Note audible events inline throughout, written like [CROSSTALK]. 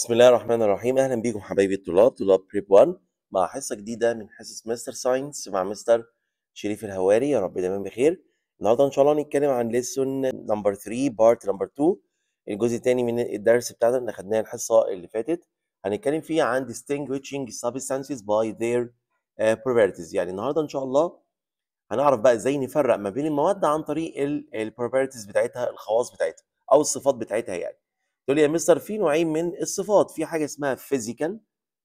بسم الله الرحمن الرحيم اهلا بيكم حبايبي الطلاب طلاب بريب 1 مع حصه جديده من حصص مستر ساينس مع مستر شريف الهواري يا رب دايما بخير النهارده ان شاء الله هنتكلم عن ليسون نمبر 3 بارت نمبر 2 الجزء الثاني من الدرس بتاعنا اللي خدناه الحصه اللي فاتت هنتكلم فيه عن distinguishing substances by their آه، properties يعني النهارده ان شاء الله هنعرف بقى ازاي نفرق ما بين المواد عن طريق البروبرتيز بتاعتها الخواص بتاعتها او الصفات بتاعتها يعني تقول لي يا مستر في نوعين من الصفات في حاجه اسمها فيزيكال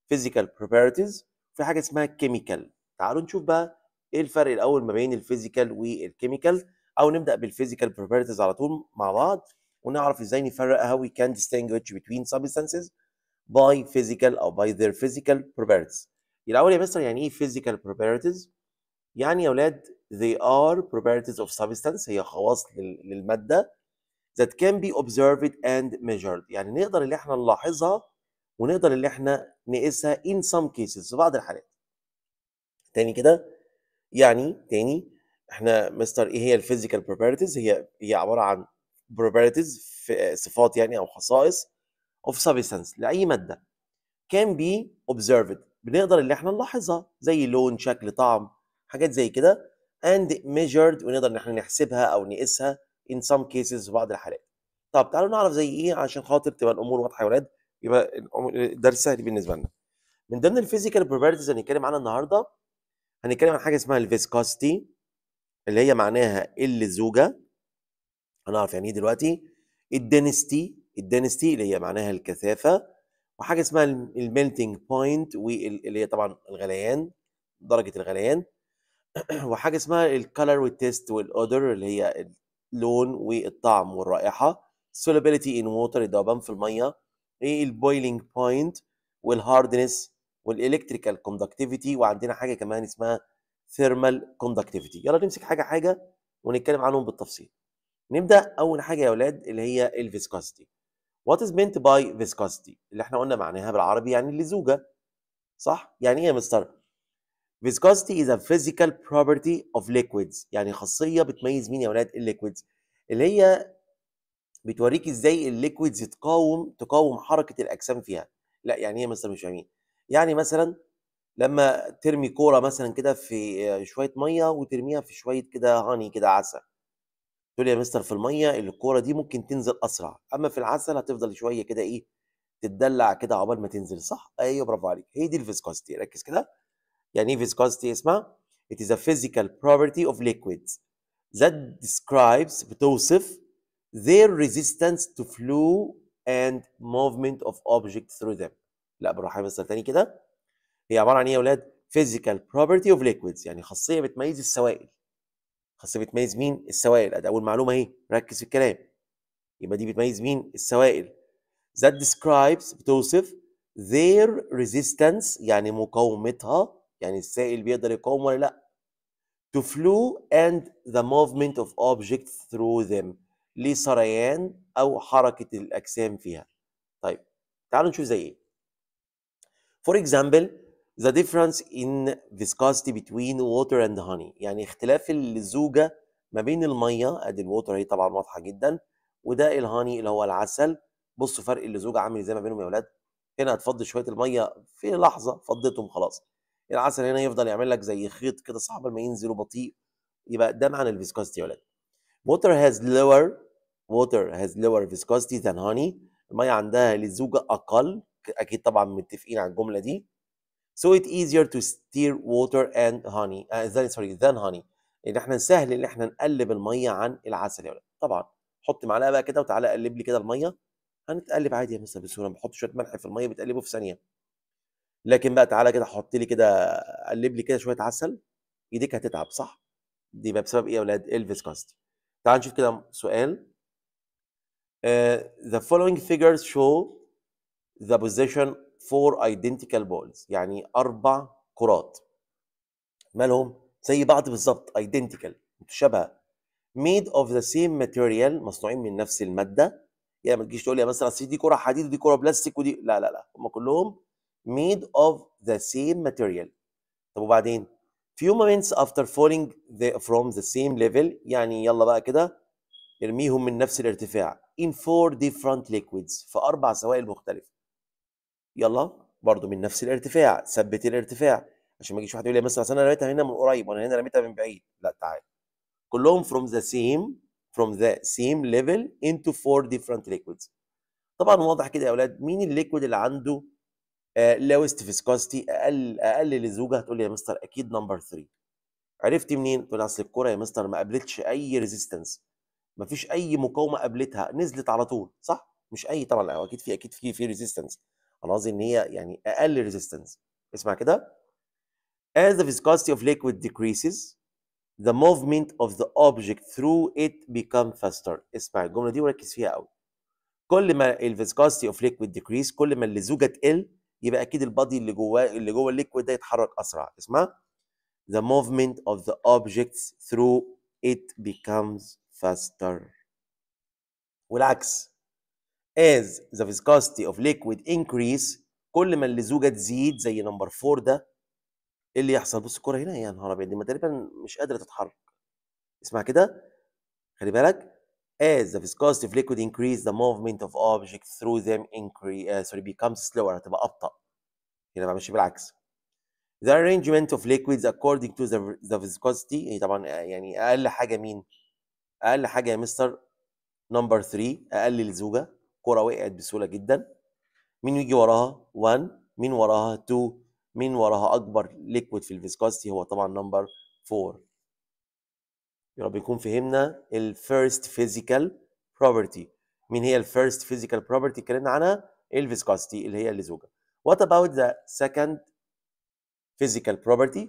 فيزيكال بروبرتيز في حاجه اسمها كيميكال تعالوا نشوف بقى ايه الفرق الاول ما بين الفيزيكال والكيميكال او نبدا بالفيزيكال بروبرتيز على طول مع بعض ونعرف ازاي نفرق how we can distinguish between substances by physical او by their physical properties الاول يا مستر يعني ايه physical properties يعني يا اولاد they are properties of substance هي خواص للماده that can be observed and measured يعني نقدر اللي احنا نلاحظها ونقدر اللي احنا نقيسها in some cases في بعض الحالات تاني كده يعني تاني احنا مستر ايه هي الفيزيكال بروبرتيز هي هي عباره عن properties صفات يعني او خصائص of substance لاي ماده can be observed بنقدر اللي احنا نلاحظها زي لون شكل طعم حاجات زي كده and measured ونقدر ان احنا نحسبها او نقيسها in some cases في بعض الحالات طب تعالوا نعرف زي ايه عشان خاطر تبقى الامور واضحه يا ولاد يبقى الدرس سهل بالنسبه لنا من ضمن الفيزيكال بروبرتيز اللي هنتكلم عنها النهارده هنتكلم عن حاجه اسمها الفيسكوستي اللي هي معناها اللزوجه هنعرف يعني ايه دلوقتي الدنستي الدنستي اللي هي معناها الكثافه وحاجه اسمها الميلتنج بوينت واللي هي طبعا الغليان درجه الغليان [CLEARS THROAT] وحاجه اسمها الكالر والتيست والاودر اللي هي اللون والطعم والرائحه solubility in water الذوبان في الميه ايه البويلينج بوينت والهاردنس والالكتريكال كوندكتيفيتي وعندنا حاجه كمان اسمها ثيرمال كوندكتيفيتي يلا نمسك حاجه حاجه ونتكلم عنهم بالتفصيل نبدا اول حاجه يا اولاد اللي هي الفيسكوستي وات از مينت باي فيسكوستي اللي احنا قلنا معناها بالعربي يعني اللزوجه صح يعني ايه يا مستر Viscosity is a physical property of liquids يعني خاصية بتميز مين يا ولاد الليكويدز اللي هي بتوريك ازاي الليكويدز تقاوم تقاوم حركة الأجسام فيها لا يعني ايه مثلا مش فاهمين يعني مثلا لما ترمي كورة مثلا كده في شوية مية وترميها في شوية كده هاني كده عسل تقول يا مستر في المية الكورة دي ممكن تنزل أسرع أما في العسل هتفضل شوية كده إيه تتدلع كده عقبال ما تنزل صح ايوه برافو عليك هي دي الفيسكوستي ركز كده يعني ايه فيسكوستي اسمها it is a physical property of liquids that describes بتوصف their resistance to flow and movement of objects through them لا بالراحه مثل تاني كده هي عباره عن ايه يا اولاد physical property of liquids يعني خاصيه بتميز السوائل خاصيه بتميز مين السوائل ادي اول معلومه اهي ركز في الكلام يبقى دي بتميز مين السوائل that describes بتوصف their resistance يعني مقاومتها يعني السائل بيقدر يقاوم ولا لا to flow and the movement of objects through them لسريان او حركه الاجسام فيها طيب تعالوا نشوف زي ايه for example the difference in viscosity between water and honey يعني اختلاف اللزوجه ما بين الميه ادي الووتر اهي طبعا واضحه جدا وده الهاني اللي هو العسل بصوا فرق اللزوجه عامل ازاي ما بينهم يا ولاد هنا هتفض شويه الميه في لحظه فضتهم خلاص العسل هنا يفضل يعمل لك زي خيط كده صعب لما ينزل وبطيء يبقى ده معنى الفيسكوستي يا ولاد water has lower water has lower viscosity than honey الميه عندها لزوجة أقل أكيد طبعا متفقين على الجملة دي so it easier to steer water and honey uh, sorry than honey إن يعني إحنا سهل إن إحنا نقلب الميه عن العسل يا ولاد طبعا حط معلقة بقى كده وتعالى قلب لي كده الميه هنتقلب عادي يا مستر بسهولة بحط شوية ملح في الميه بتقلبه في ثانية لكن بقى تعالى كده حط لي كده قلب لي كده شويه عسل ايديك هتتعب صح دي بقى بسبب ايه يا اولاد الفيسكاستي تعال نشوف كده سؤال uh, the following figures show the position for identical balls يعني اربع كرات مالهم زي بعض بالظبط identical متشابهه made of the same material مصنوعين من نفس الماده يعني ما تجيش تقول لي مثلا دي كره حديد ودي كره بلاستيك ودي لا لا لا هم كلهم made of the same material طب وبعدين few moments after falling the, from the same level يعني يلا بقى كده ارميهم من نفس الارتفاع in four different liquids في أربع سوائل مختلفة يلا برضو من نفس الارتفاع ثبت الارتفاع عشان ما يجيش واحد يقول لي مثلا انا رميتها هنا من قريب وانا هنا رميتها من بعيد لا تعال كلهم from the same from the same level into four different liquids طبعا واضح كده يا اولاد مين الليكويد اللي عنده آه، لوست فيسكوستي اقل اقل للزوجه هتقول لي يا مستر اكيد نمبر 3 عرفت منين؟ تقول اصل الكوره يا مستر ما قابلتش اي ريزيستنس مفيش اي مقاومه قابلتها نزلت على طول صح؟ مش اي طبعا اكيد في اكيد في في ريزيستنس انا قصدي ان هي يعني اقل ريزيستنس اسمع كده as the viscosity of liquid decreases the movement of the object through it become faster اسمع الجمله دي وركز فيها قوي كل ما الفيسكوستي اوف ليكويد ديكريس كل ما اللزوجه تقل يبقى اكيد البادي اللي جواه اللي جوه الليكويد ده يتحرك اسرع اسمها the movement of the objects through it becomes faster والعكس as the viscosity of liquid increase كل ما اللزوجه تزيد زي نمبر 4 ده ايه اللي يحصل بص الكره هنا يا نهار ابيض دي ما تقريبا مش قادره تتحرك اسمع كده خلي بالك As the viscosity of liquid increase, the movement of objects through them increase, uh, sorry, becomes slower هتبقى أبطأ. هنا بقى ماشي بالعكس. The arrangement of liquids according to the, the viscosity هي طبعا يعني أقل حاجة مين؟ أقل حاجة يا مستر number 3 أقل الزوجة كرة وقعت بسهولة جدا. مين يجي وراها؟ 1 مين وراها؟ 2 مين وراها أكبر liquid في الفيسكوستي هو طبعا number 4 يا رب يكون فهمنا first physical property مين هي first physical property اتكلمنا عنها viscosity اللي هي اللزوجه وات اباوت ذا سكند physical property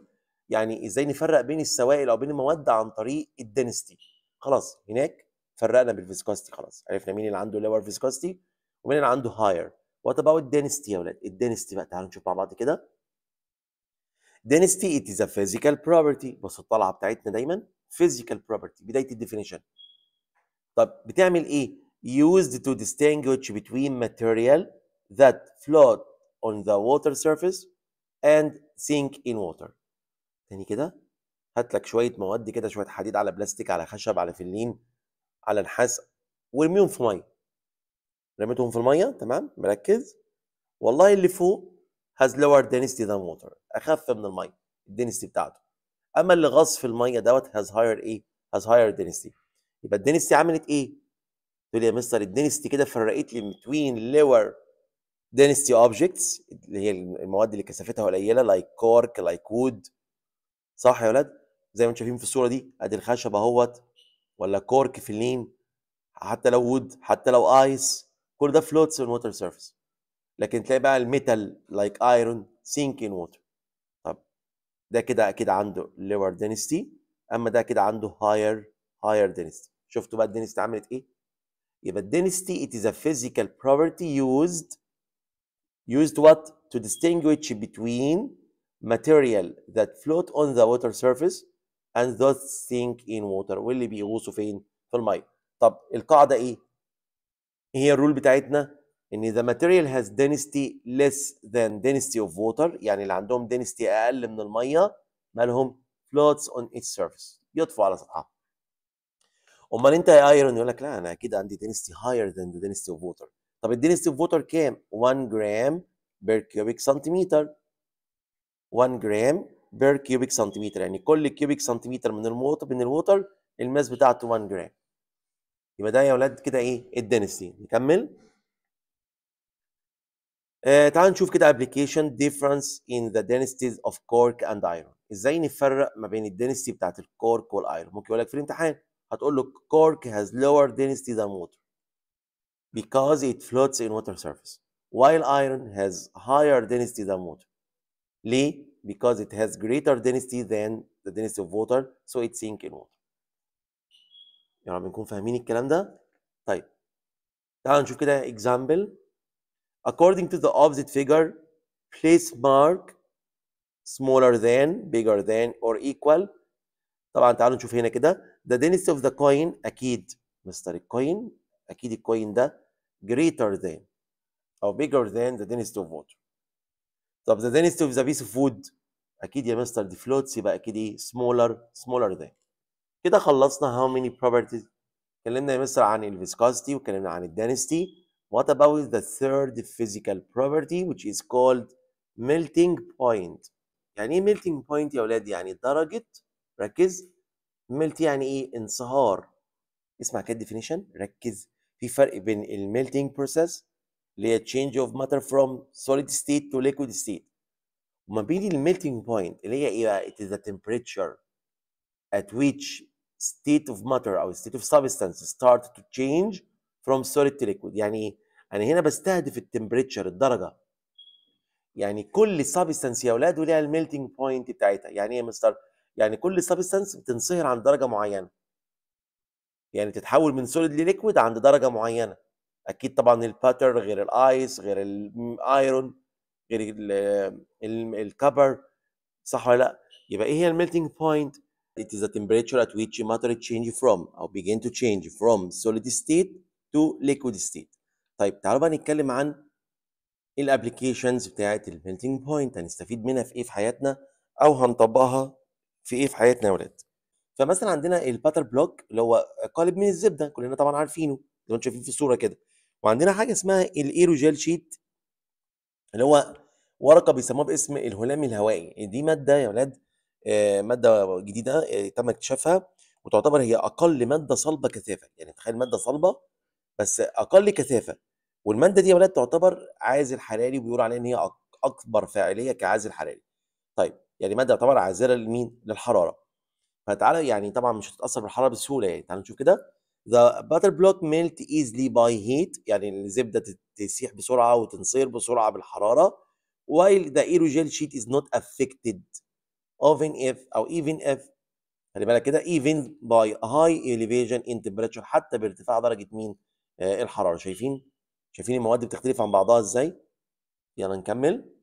يعني ازاي نفرق بين السوائل او بين المواد عن طريق الدنستي خلاص هناك فرقنا بالفيسكوستي خلاص عرفنا مين اللي عنده lower viscosity ومين اللي عنده higher وات اباوت density يا ولاد الدنستي بقى تعالوا نشوف مع بعض كده density it is a physical property بص الطلعه بتاعتنا دايما physical property بدايه الديفينيشن طب بتعمل ايه used to distinguish between material that float on the water surface and sink in water تاني كده هات لك شويه مواد كده شويه حديد على بلاستيك على خشب على فلين على نحاس وارميهم في ميه رميتهم في الميه تمام مركز والله اللي فوق has lower density than water اخف من الميه الدنسيتي بتاعته اما اللي غاص في الميه دوت هاز هاير ايه هاز هاير دينستي يبقى الدينستي عملت ايه تقول يا مستر الدينستي كده فرقت لي بين لور دينستي اوبجكتس اللي هي المواد اللي كثافتها قليله لايك كورك لايك وود صح يا ولاد زي ما انتم شايفين في الصوره دي ادي الخشب اهوت ولا كورك في اللين حتى لو وود حتى لو ايس كل ده فلوتس في ووتر سيرفيس لكن تلاقي بقى الميتال لايك ايرون سينك ان ووتر ده كده اكيد عنده لور دينستي اما ده كده عنده هاير هاير دينستي شفتوا بقى الدينستي عملت ايه يبقى الدينستي it is a physical property used used what to distinguish between material that float on the water surface and those sink in water واللي بيغوصوا فين في الميه طب القاعده ايه ايه هي الرول بتاعتنا ان the material has density less than density of water يعني اللي عندهم density اقل من الميه مالهم floats on its surface يطفوا على سطحها امال انت يا ايرون يقول لك لا انا اكيد عندي density higher than the density of water طب ال density of water كام 1 جرام بير كيوبيك سنتيمتر 1 جرام بير كيوبيك سنتيمتر يعني كل كيوبيك سنتيمتر من الموتر من الووتر الماس بتاعته 1 جرام يبقى ده يا اولاد كده ايه الدنسي نكمل آه، تعال نشوف كده ابلكيشن ديفرنس ان ذا دينستيز اوف كورك اند ايرون ازاي نفرق ما بين الدينستي بتاعت الكورك والايرون ممكن يقول لك في الامتحان هتقول له كورك هاز لوور دينستي ذان ووتر بيكوز ات فلوتس ان ووتر سيرفيس وايل ايرون هاز هاير دينستي ذان ووتر ليه؟ بيكوز ات هاز جريتر دينستي ذان ذا دينستي اوف ووتر سو ات سينك ان ووتر يا رب نكون فاهمين الكلام ده طيب تعال نشوف كده example According to the opposite figure, place mark smaller than, bigger than or equal. طبعا تعالوا نشوف هنا كده the density of the coin اكيد مستر الكوين اكيد الكوين ده greater than او bigger than the density of water. طب the density of the piece of wood اكيد يا مستر دي floats يبقى اكيد ايه smaller smaller than. كده خلصنا how many properties اتكلمنا يا مستر عن الفيسكوستي واتكلمنا عن الدنستي What about the third physical property which is called melting point يعني ايه melting point يا اولاد يعني درجة ركز melt يعني ايه انصهار اسمع كده definition ركز في فرق بين melting process اللي هي change of matter from solid state to liquid state وما بين melting point اللي هي ايه it is the temperature at which state of matter or state of substance start to change from solid to liquid يعني ايه انا هنا بستهدف التمبريتشر الدرجه يعني كل سبستانس يا اولاد وليها الميلتنج بوينت بتاعتها يعني ايه يا مستر يعني كل سبستانس بتنصهر عند درجه معينه يعني تتحول من سوليد لليكويد عند درجه معينه اكيد طبعا الباتر غير الايس غير الايرون غير الكبر صح ولا لا يبقى ايه هي الميلتنج بوينت it is the temperature at which matter change from or begin to change from solid state to liquid state طيب تعالوا بقى نتكلم عن الابلكيشنز بتاعه الميلتنج بوينت هنستفيد منها في ايه في حياتنا او هنطبقها في ايه في حياتنا يا ولاد فمثلا عندنا الباتر بلوك اللي هو قالب من الزبده كلنا طبعا عارفينه اللي انتم شايفين في الصوره كده وعندنا حاجه اسمها الايروجيل شيت اللي هو ورقه بيسموها باسم الهلام الهوائي دي ماده يا ولاد آه، ماده جديده آه، تم اكتشافها وتعتبر هي اقل ماده صلبه كثافه يعني تخيل ماده صلبه بس اقل كثافه والماده دي يا ولاد تعتبر عازل حراري وبيقول عليها ان هي اكبر فاعليه كعازل حراري طيب يعني ماده تعتبر عازله لمين للحراره فتعالى يعني طبعا مش هتتاثر بالحراره بسهوله يعني تعالى نشوف كده The butter block melt easily by heat يعني الزبده تسيح بسرعه وتنصير بسرعه بالحراره while the aerogel sheet is not affected even if او even if خلي بالك كده even by high elevation in temperature حتى بارتفاع درجه مين آه، الحراره شايفين شايفين المواد بتختلف عن بعضها ازاي يلا نكمل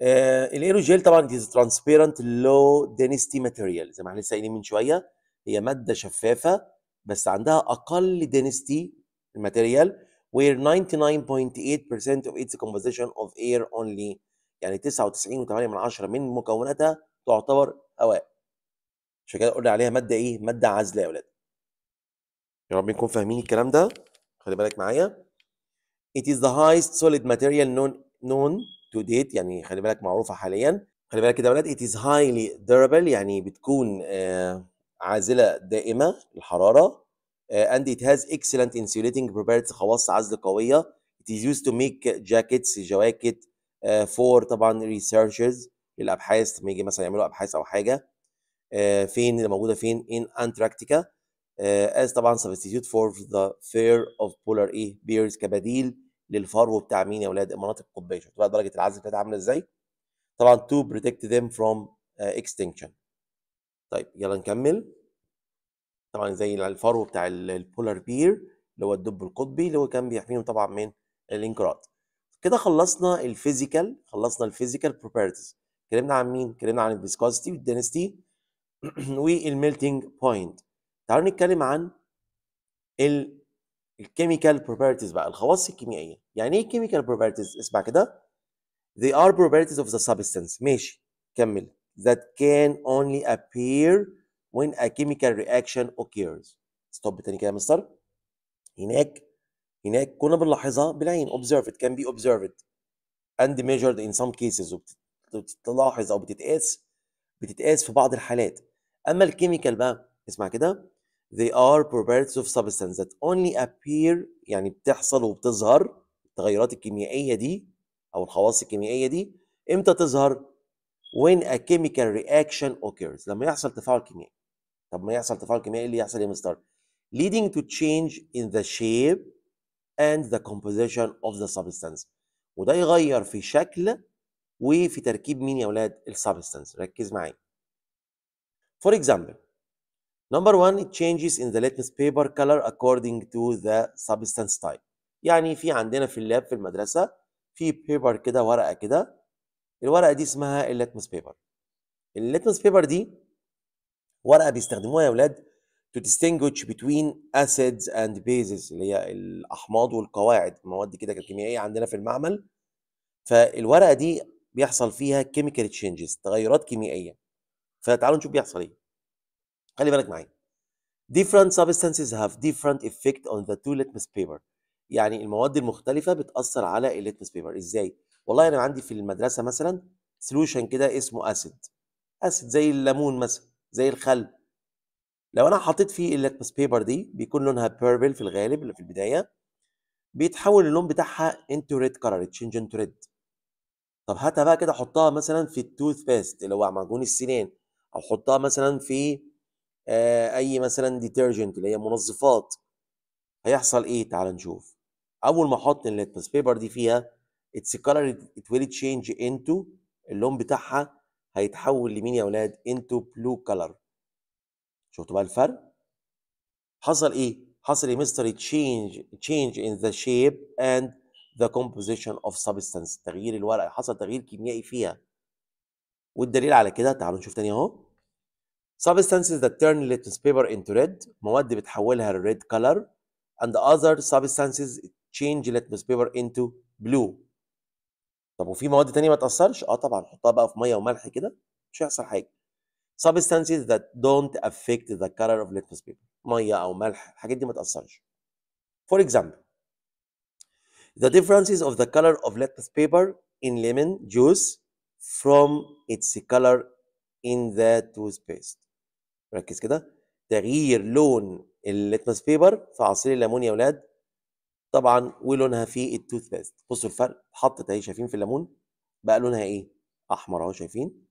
آه الايروجيل طبعا دي ترانسبيرنت لو دينستي ماتيريال زي ما احنا لسه قايلين من شويه هي ماده شفافه بس عندها اقل دينستي ماتيريال وير 99.8% of its composition of air only يعني 99.8 من, من مكوناتها تعتبر هواء عشان كده قلنا عليها ماده ايه ماده عازله يا ولاد يا رب نكون فاهمين الكلام ده خلي بالك معايا it is the highest solid material known known to date يعني خلي بالك معروفه حاليا خلي بالك كده يا ولاد it is highly durable يعني بتكون آه عازله دائمه الحراره آه and it has excellent insulating properties خواص عزل قويه it is used to make jackets جواكت آه for طبعا researchers للابحاث لما يجي مثلا يعملوا ابحاث او حاجه آه فين موجوده فين in Antarctica آه، as طبعا substitute for the fair of polar ايه bears كبديل للفرو بتاع مين يا اولاد المناطق القطبيه شوفوا بقى درجه العزل بتاعتها عامله ازاي طبعا to protect them from آه، extinction طيب يلا نكمل طبعا زي الفرو بتاع البولار بير اللي هو الدب القطبي اللي هو كان بيحميهم طبعا من الانقراض كده خلصنا الفيزيكال خلصنا الفيزيكال بروبرتيز اتكلمنا عن مين اتكلمنا عن الفيسكوستي والدنسيتي والميلتنج بوينت تعالوا نتكلم عن الكيميكال بروبرتيز بقى الخواص الكيميائيه يعني ايه كيميكال بروبرتيز اسمع كده they are properties of the substance ماشي كمل that can only appear when a chemical reaction occurs ستوب تاني كده يا مستر هناك هناك كنا بنلاحظها بالعين observed can be observed and measured in some cases وبتلاحظ او بتتقاس بتتقاس في بعض الحالات اما الكيميكال بقى اسمع كده they are properties of substance that only appear يعني بتحصل وبتظهر التغيرات الكيميائيه دي او الخواص الكيميائيه دي امتى تظهر when a chemical reaction occurs لما يحصل تفاعل كيميائي طب ما يحصل تفاعل كيميائي إيه اللي يحصل يا مستر leading to change in the shape and the composition of the substance وده يغير في شكل وفي تركيب مين يا اولاد substance ركز معايا for example Number one, it changes in the litmus paper color according to the substance type. يعني في عندنا في اللاب في المدرسة في بيبر كده ورقة كده الورقة دي اسمها litmus بيبر. litmus بيبر دي ورقة بيستخدموها يا ولاد to distinguish between acids and bases اللي هي الأحماض والقواعد مواد كده كيميائية عندنا في المعمل. فالورقة دي بيحصل فيها chemical changes تغيرات كيميائية. فتعالوا نشوف بيحصل ايه. خلي بالك معايا different substances have different effect on the two litmus paper يعني المواد المختلفة بتأثر على الليتمس بيبر ازاي؟ والله انا عندي في المدرسة مثلا سولوشن كده اسمه اسيد اسيد زي الليمون مثلا زي الخل لو انا حطيت فيه الليتمس بيبر دي بيكون لونها بيربل في الغالب اللي في البداية بيتحول اللون بتاعها انتو ريد color تشينج انتو ريد طب هاتها بقى كده حطها مثلا في التوث بيست اللي هو معجون السنان او حطها مثلا في آه، اي مثلا ديترجنت اللي هي منظفات هيحصل ايه تعال نشوف اول ما احط الليتمس بيبر دي فيها اتس كلر ات ويل تشينج انتو اللون بتاعها هيتحول لمين يا اولاد انتو بلو كلر شفتوا بقى الفرق حصل ايه حصل ايه مستر تشينج تشينج ان ذا شيب اند ذا كومبوزيشن اوف سبستانس تغيير الورقه حصل تغيير كيميائي فيها والدليل على كده تعالوا نشوف تاني اهو Substances that turn litmus paper into red مواد بتحولها red color and other substances change litmus paper into blue طب وفي مواد تانية ما تأثرش؟ اه طبعا حطها بقى في مية وملح كده مش هيحصل حاجة substances that don't affect the color of litmus paper ميه او ملح الحاجات دي ما تاثرش for example the differences of the color of litmus paper in lemon juice from its color in the toothpaste ركز كده تغيير لون الليتمس بيبر في عصير الليمون يا اولاد طبعا ولونها في التوث بيست بصوا الفرق اتحطت اهي شايفين في الليمون بقى لونها ايه احمر اهو شايفين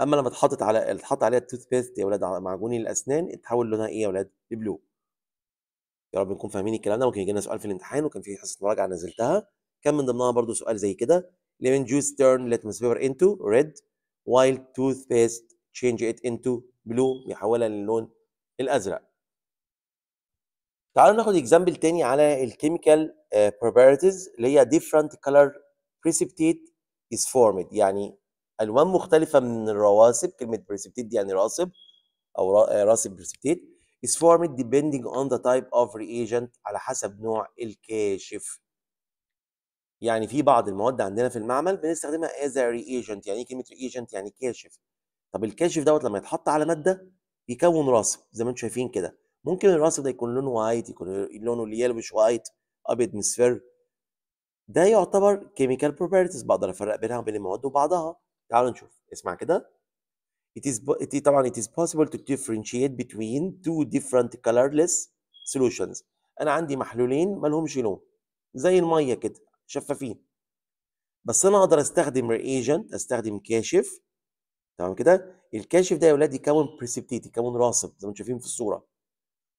اما لما اتحطت على اتحط عليها التوث بيست يا اولاد معجون الاسنان اتحول لونها ايه يا اولاد لبلو يا رب نكون فاهمين الكلام ده ممكن يجي لنا سؤال في الامتحان وكان في حصه مراجعه نزلتها كان من ضمنها برضو سؤال زي كده جوس تيرن ليتمس بيبر انتو ريد وايلد توث بيست تشينج ات انتو بلو يحولها للون الازرق تعالوا ناخد اكزامبل تاني على الكيميكال آه، بروبرتيز اللي هي ديفرنت كلر precipitate از فورمد يعني الوان مختلفه من الرواسب كلمه precipitate دي يعني راسب او آه، راسب precipitate is formed depending on the type of reagent على حسب نوع الكاشف يعني في بعض المواد عندنا في المعمل بنستخدمها as a reagent يعني ايه كلمه reagent يعني كاشف طب الكاشف دوت لما يتحط على ماده يكون راسب زي ما انتم شايفين كده ممكن الراسب ده يكون لونه وايت يكون لونه يلوش وايت ابيض مصفر ده يعتبر كيميكال بروبرتيز بقدر افرق بينها وبين المواد وبعضها تعالوا نشوف اسمع كده it is it طبعا it is possible to differentiate between two different colorless solutions انا عندي محلولين ما لهمش لون زي الميه كده شفافين بس انا اقدر استخدم reagent استخدم كاشف تمام كده الكاشف ده يا ولاد يكون بريسبتيت يكون راسب زي ما انتم شايفين في الصوره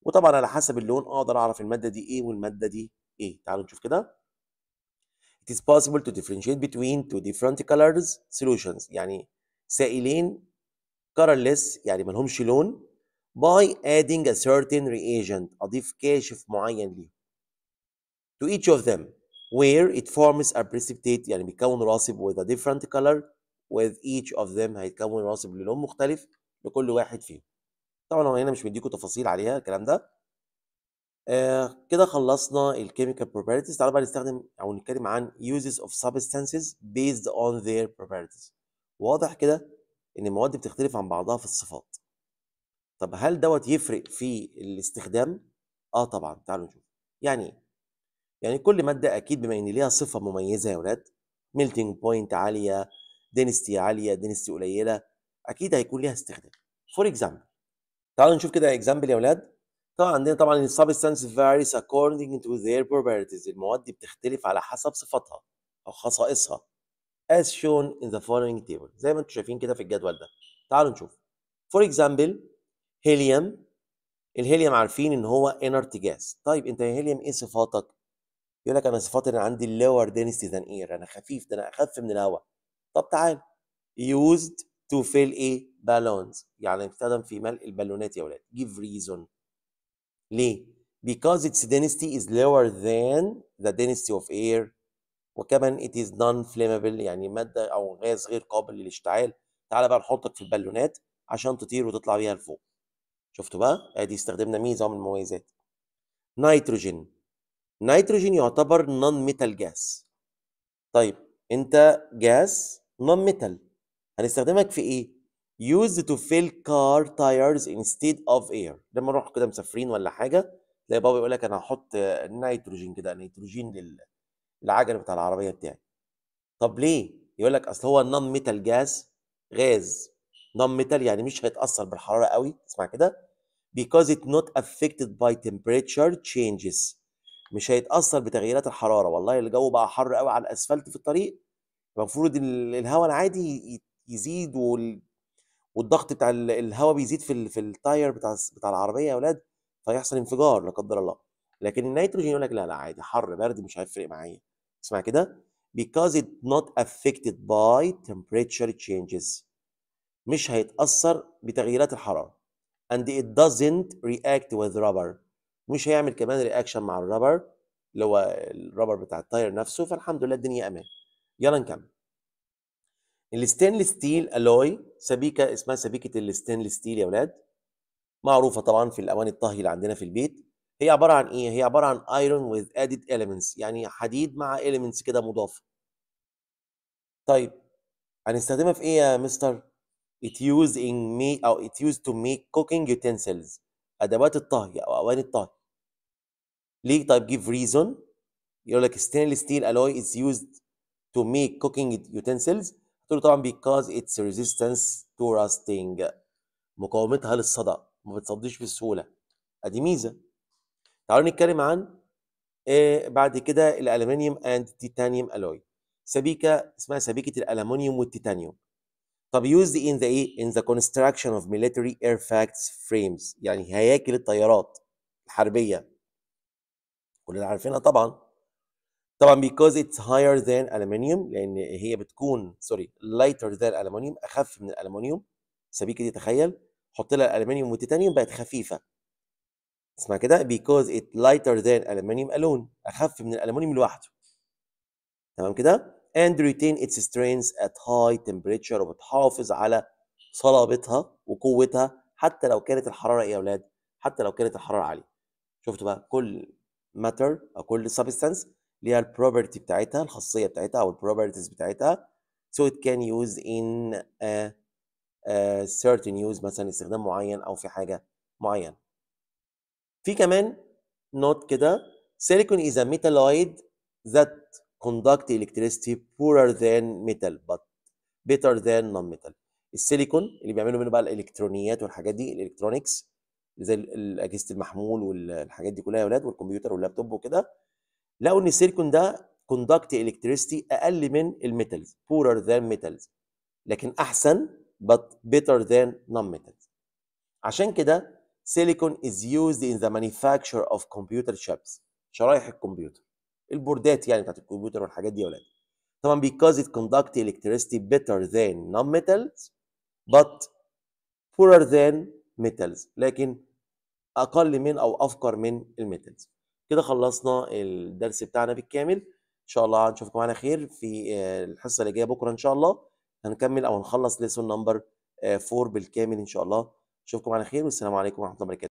وطبعا على حسب اللون اقدر اعرف الماده دي ايه والماده دي ايه تعالوا نشوف كده It is possible to differentiate between two different colors solutions يعني سائلين colorless يعني ما لهمش لون by adding a certain reagent أضيف كاشف معين ليه to each of them where it forms a precipitate يعني بيكون راسب with a different color with each of them هيتكون مناصب للون مختلف لكل واحد فيهم طبعا هو هنا مش مديكم تفاصيل عليها الكلام ده آه كده خلصنا الكيميكال بروبرتيز تعالوا بقى نستخدم او نتكلم عن uses of substances based on their properties واضح كده ان المواد بتختلف عن بعضها في الصفات طب هل دوت يفرق في الاستخدام اه طبعا تعالوا نشوف يعني ايه يعني كل ماده اكيد بما ان ليها صفه مميزه يا ولاد ميلتنج بوينت عاليه دينستي عاليه دينستي قليله اكيد هيكون ليها استخدام فور اكزامبل تعالوا نشوف كده اكزامبل يا اولاد طبعا عندنا طبعا السبستانس فاريس according تو ذير بروبرتيز المواد دي بتختلف على حسب صفاتها او خصائصها as shown in the following table زي ما انتم شايفين كده في الجدول ده تعالوا نشوف فور اكزامبل هيليوم الهيليوم عارفين ان هو انرت gas طيب انت يا هيليوم ايه صفاتك يقول لك انا صفاتي انا عندي lower density than air انا خفيف ده انا اخف من الهواء طب تعال used to fill a balloons يعني استخدم في ملء البالونات يا ولاد give reason ليه؟ because its density is lower than the density of air وكمان it is non flammable يعني مادة أو غاز غير قابل للاشتعال تعال بقى نحطك في البالونات عشان تطير وتطلع بيها لفوق شفتوا بقى؟ ادي استخدمنا ميزة من المميزات نيتروجين نيتروجين يعتبر non metal gas طيب انت جاس نون ميتال هنستخدمك في ايه؟ used to fill car tires instead of air لما نروح كده مسافرين ولا حاجه تلاقي بابا يقول لك انا هحط نيتروجين كده نيتروجين للعجل بتاع العربيه بتاعي طب ليه؟ يقول لك اصل هو نون ميتال جاز غاز نون ميتال يعني مش هيتاثر بالحراره قوي اسمع كده because it not affected by temperature changes مش هيتاثر بتغييرات الحراره والله الجو بقى حر قوي على الاسفلت في الطريق المفروض الهواء العادي يزيد وال... والضغط بتاع الهواء بيزيد في في التاير بتاع بتاع العربيه يا اولاد فيحصل انفجار لا قدر الله لكن النيتروجين يقول لك لا لا عادي حر برد مش هيفرق معايا اسمع كده because it not affected by temperature changes مش هيتأثر بتغييرات الحرارة and it doesn't react with rubber مش هيعمل كمان رياكشن مع الرابر اللي هو الرابر بتاع التاير نفسه فالحمد لله الدنيا امان يلا نكمل الستينلس ستيل الوي سبيكه اسمها سبيكه الستينلس ستيل يا اولاد معروفه طبعا في الاواني الطهي اللي عندنا في البيت هي عباره عن ايه هي عباره عن ايرون وذ ادد اليمنتس يعني حديد مع اليمنتس كده مضافه طيب هنستخدمها في ايه يا مستر it used in مي او it used to make cooking utensils ادوات الطهي او اواني الطهي ليه طيب give reason يقول لك stainless steel alloy is used to make cooking utensils قلت له طبعا because it's resistance to rusting مقاومتها للصدأ ما بتصديش بسهولة ادي ميزة تعالوا نتكلم عن آه، بعد كده الالمنيوم اند تيتانيوم الوي سبيكة اسمها سبيكة الالمنيوم والتيتانيوم طب used in the ايه in the construction of military aircraft frames يعني هياكل الطيارات الحربية كلنا عارفينها طبعا طبعا because it's higher than aluminium لان هي بتكون سوري lighter than aluminium اخف من الالومنيوم سبيكه دي تخيل حط لها الالومنيوم والتيتانيوم بقت خفيفه اسمها كده because it lighter than aluminium alone اخف من الالومنيوم لوحده تمام كده and retain its strength at high temperature وبتحافظ على صلابتها وقوتها حتى لو كانت الحراره ايه يا اولاد حتى لو كانت الحراره عاليه شفتوا بقى كل matter او كل substance ليها البروبرتي بتاعتها الخاصيه بتاعتها او البروبرتيز بتاعتها so it can use in a, a certain use مثلا استخدام معين او في حاجه معينه في كمان نوت كده silicon is a metalloid that conduct electricity poorer than metal but better than non-metal السيليكون اللي بيعملوا منه بقى الالكترونيات والحاجات دي الالكترونكس زي اجهزه المحمول والحاجات دي كلها يا ولاد والكمبيوتر واللابتوب وكده لقوا ان السيليكون ده كوندكت الكتريستي اقل من الميتالز بورر ذان ميتالز لكن احسن but better than non-metals عشان كده سيليكون is used in the manufacture of computer chips شرايح الكمبيوتر البوردات يعني بتاعت الكمبيوتر والحاجات دي يا ولاد طبعا because it conducts electricity better than non-metals but poorer than metals لكن اقل من او افقر من الميتالز كده خلصنا الدرس بتاعنا بالكامل ان شاء الله هنشوفكم على خير في آه، الحصه اللي جايه بكره ان شاء الله هنكمل او هنخلص ليسون نمبر 4 بالكامل ان شاء الله اشوفكم على خير والسلام عليكم ورحمه الله وبركاته